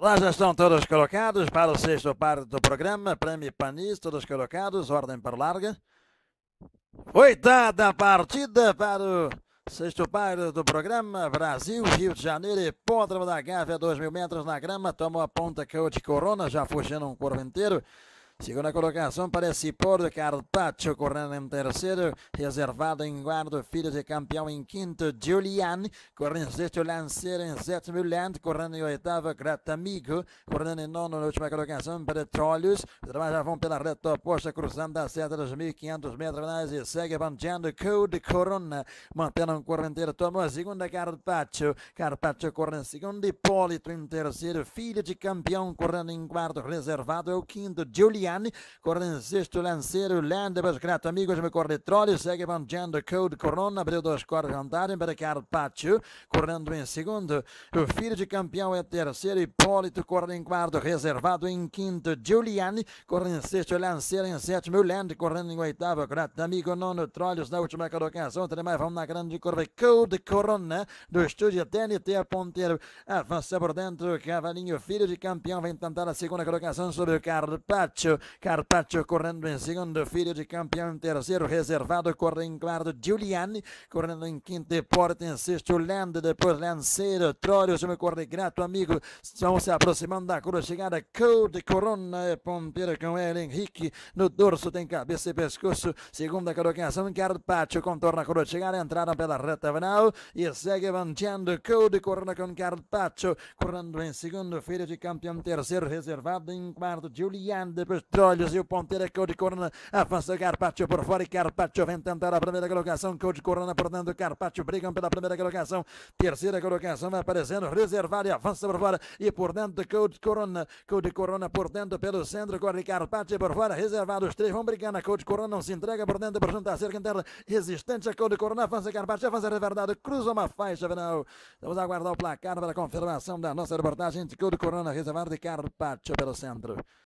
Lá já estão todos colocados para o sexto par do programa. Prêmio Panis, todos colocados, ordem para larga. Oitada partida para o sexto par do programa. Brasil, Rio de Janeiro, hipódromo da Gávea, 2 mil metros na grama. Tomou a ponta Coach Corona, já fugindo um corvo inteiro. Segunda colocação para esse de Carpaccio, correndo em terceiro, reservado em guarda, filho de campeão em quinto, Julian, correndo em sexto, Lanceiro em sétimo, Land, correndo em oitavo, Gratamigo, correndo em nono, na última colocação para Trollius, os demais já vão pela reta oposta, cruzando a seta dos 1500 metros mais e segue bandeando Code Corona, mantendo um correnteiro, tomou a segunda, Carpaccio, Carpaccio correndo em segundo, Hipólito em terceiro, filho de campeão, correndo em quarto, reservado é o quinto, Julian, em italiani, correnzisto, Lansero, Land, Pescrato, Amigos, Corretroli, segue mangiando Code Corona, abriu dois quartos andaram para Carpaccio, correndo em segundo, o filho de campeão é terceiro, Hipólito corre em quarto, reservado em quinto, Giuliani, corre em sexto, lanceiro em sétimo, Land correndo em oitavo, Grato Amigo, nono, Trolhos na última colocação, também vão na grande curva, Code Corona, do estúdio TNT Ponteiro, avança por dentro, Cavalinho, filho de campeão, vem tentar a segunda colocação sobre o Carpaccio, Carpaccio correndo em segundo, filho de campeão em terceiro, reservado, corre em quarto, Giuliani, correndo em quinto, Porta em sexto, Lando, depois Lanceiro, Trório, me corre grato, amigo, estão se aproximando da cruz, chegada, Code, Corona, é ponteiro com ele, Henrique, no dorso, tem cabeça e pescoço, segunda colocação, Carpaccio contorna a cruz, chegada, entraram pela reta final e segue avançando, Code, Corona com Carpaccio, correndo em segundo, filho de campeão, terceiro, reservado em quarto, Giuliani, depois Trolhos e o ponteiro é Cody Corona. Avança Carpaccio por fora e Carpaccio vem tentar a primeira colocação. Cody Corona por dentro. Carpaccio brigam pela primeira colocação. Terceira colocação vai aparecendo. reservado e avança por fora e por dentro Cody Corona. Cody Corona por dentro pelo centro. Corre Carpaccio por fora. Reservado os três vão brigando. A Cody Corona não se entrega por dentro por juntar à cerca interna. Resistente a Cody Corona. Avança Carpaccio. Avança Reverdado. Cruza uma faixa final. Vamos aguardar o placar para a confirmação da nossa reportagem de Cody Corona. reservado de Carpaccio pelo centro.